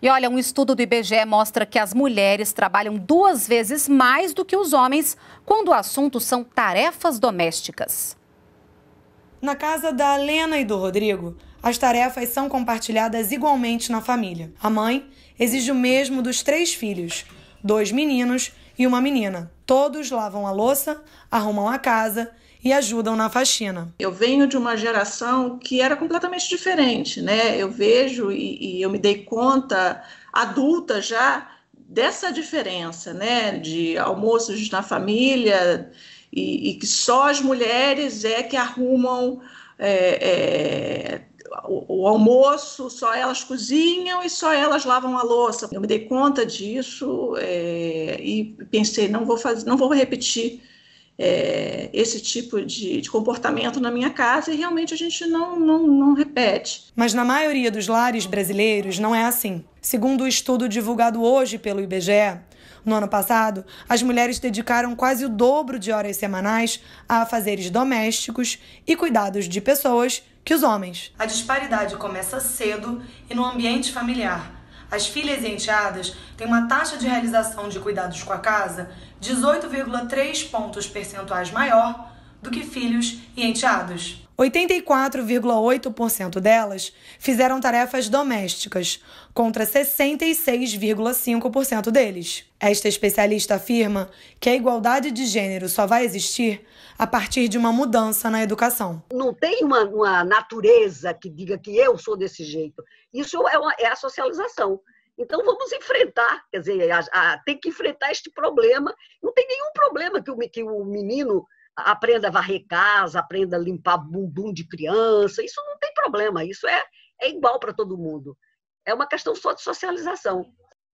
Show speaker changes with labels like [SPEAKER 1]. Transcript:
[SPEAKER 1] E olha, um estudo do IBGE mostra que as mulheres trabalham duas vezes mais do que os homens quando o assunto são tarefas domésticas. Na casa da Lena e do Rodrigo, as tarefas são compartilhadas igualmente na família. A mãe exige o mesmo dos três filhos, dois meninos e uma menina. Todos lavam a louça, arrumam a casa e ajudam na faxina. Eu venho de uma
[SPEAKER 2] geração que era completamente diferente, né? Eu vejo e, e eu me dei conta, adulta já, dessa diferença, né? De almoços na família e, e que só as mulheres é que arrumam. É, é, o, almoço, só elas cozinham e só elas lavam a louça. Eu me dei conta disso é, e pensei, não vou fazer, não vou repetir é, esse tipo de, de, comportamento na minha casa e realmente
[SPEAKER 1] a gente não, não, não repete. Mas na maioria dos lares brasileiros não é assim. Segundo o um estudo divulgado hoje pelo IBGE, no ano passado, as mulheres dedicaram quase o dobro de horas semanais a fazeres domésticos e cuidados de pessoas que os homens. A disparidade começa cedo e no ambiente familiar as filhas e enteadas têm uma taxa de realização de cuidados com a casa 18,3 pontos percentuais maior do que filhos e enteados. 84,8% delas fizeram tarefas domésticas, contra 66,5% deles. Esta especialista afirma que a igualdade de gênero só vai existir a partir de uma mudança na educação.
[SPEAKER 3] Não tem uma, uma natureza que diga que eu sou desse jeito. Isso é, uma, é a socialização. Então vamos enfrentar, quer dizer, a, a, tem que enfrentar este problema. Não tem nenhum problema que o, que o menino aprenda a varrer casa, aprenda a limpar bumbum de criança, isso não tem problema, isso é, é igual para todo mundo. É uma questão só de socialização.